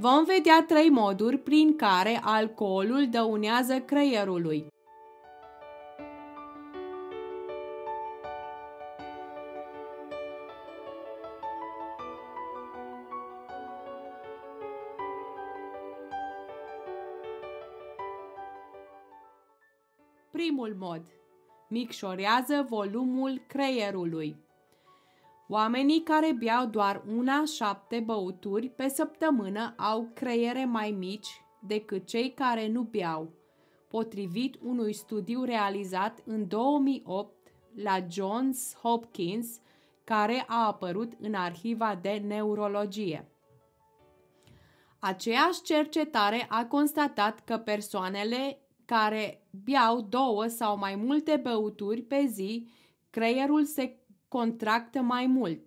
Vom vedea trei moduri prin care alcoolul dăunează creierului. Primul mod. Micșorează volumul creierului. Oamenii care beau doar una-șapte băuturi pe săptămână au creiere mai mici decât cei care nu beau, potrivit unui studiu realizat în 2008 la Johns Hopkins, care a apărut în arhiva de neurologie. Aceeași cercetare a constatat că persoanele care beau două sau mai multe băuturi pe zi, creierul se contractă mai mult.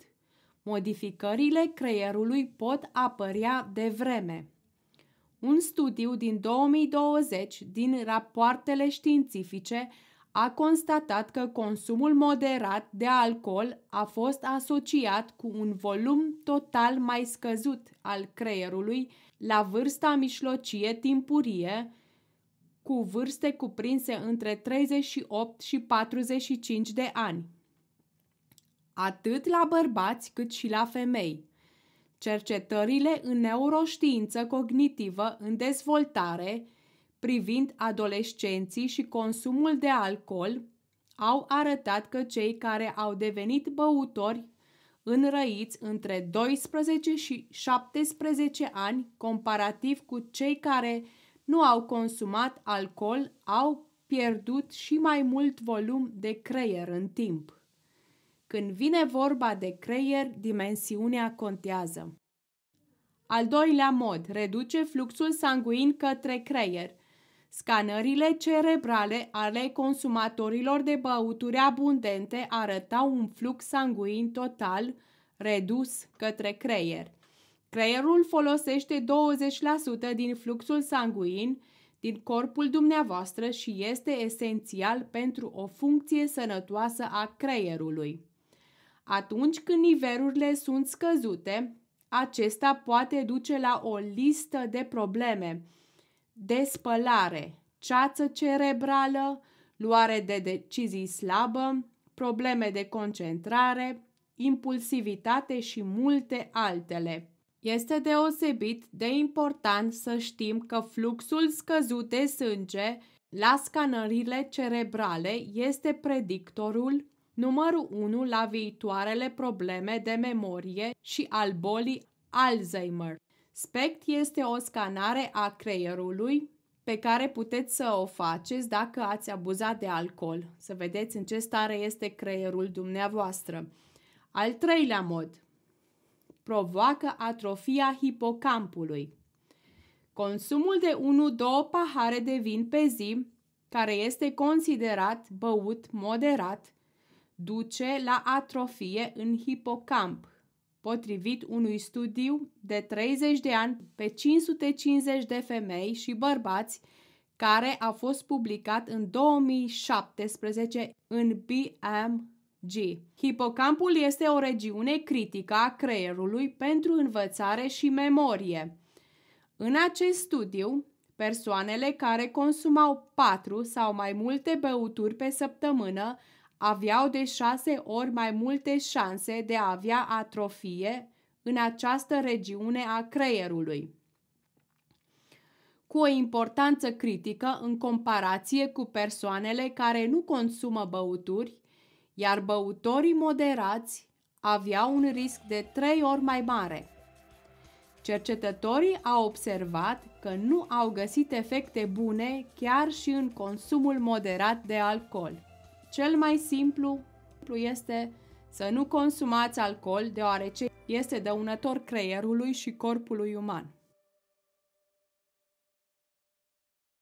Modificările creierului pot apărea de vreme. Un studiu din 2020 din rapoartele științifice a constatat că consumul moderat de alcool a fost asociat cu un volum total mai scăzut al creierului la vârsta mijlocie timpurie, cu vârste cuprinse între 38 și 45 de ani atât la bărbați cât și la femei. Cercetările în neuroștiință cognitivă în dezvoltare privind adolescenții și consumul de alcool au arătat că cei care au devenit băutori înrăiți între 12 și 17 ani, comparativ cu cei care nu au consumat alcool, au pierdut și mai mult volum de creier în timp. Când vine vorba de creier, dimensiunea contează. Al doilea mod, reduce fluxul sanguin către creier. Scanările cerebrale ale consumatorilor de băuturi abundente arătau un flux sanguin total redus către creier. Creierul folosește 20% din fluxul sanguin din corpul dumneavoastră și este esențial pentru o funcție sănătoasă a creierului. Atunci când nivelurile sunt scăzute, acesta poate duce la o listă de probleme de spălare, ceață cerebrală, luare de decizii slabă, probleme de concentrare, impulsivitate și multe altele. Este deosebit de important să știm că fluxul scăzut de sânge la scanările cerebrale este predictorul numărul 1 la viitoarele probleme de memorie și al bolii Alzheimer. SPECT este o scanare a creierului pe care puteți să o faceți dacă ați abuzat de alcool, să vedeți în ce stare este creierul dumneavoastră. Al treilea mod provoacă atrofia hipocampului. Consumul de 1-2 pahare de vin pe zi, care este considerat băut moderat, duce la atrofie în hipocamp, potrivit unui studiu de 30 de ani pe 550 de femei și bărbați care a fost publicat în 2017 în BMG. Hipocampul este o regiune critică a creierului pentru învățare și memorie. În acest studiu, persoanele care consumau 4 sau mai multe băuturi pe săptămână aveau de șase ori mai multe șanse de a avea atrofie în această regiune a creierului, cu o importanță critică în comparație cu persoanele care nu consumă băuturi, iar băutorii moderați aveau un risc de trei ori mai mare. Cercetătorii au observat că nu au găsit efecte bune chiar și în consumul moderat de alcool. Cel mai simplu este să nu consumați alcool deoarece este dăunător creierului și corpului uman.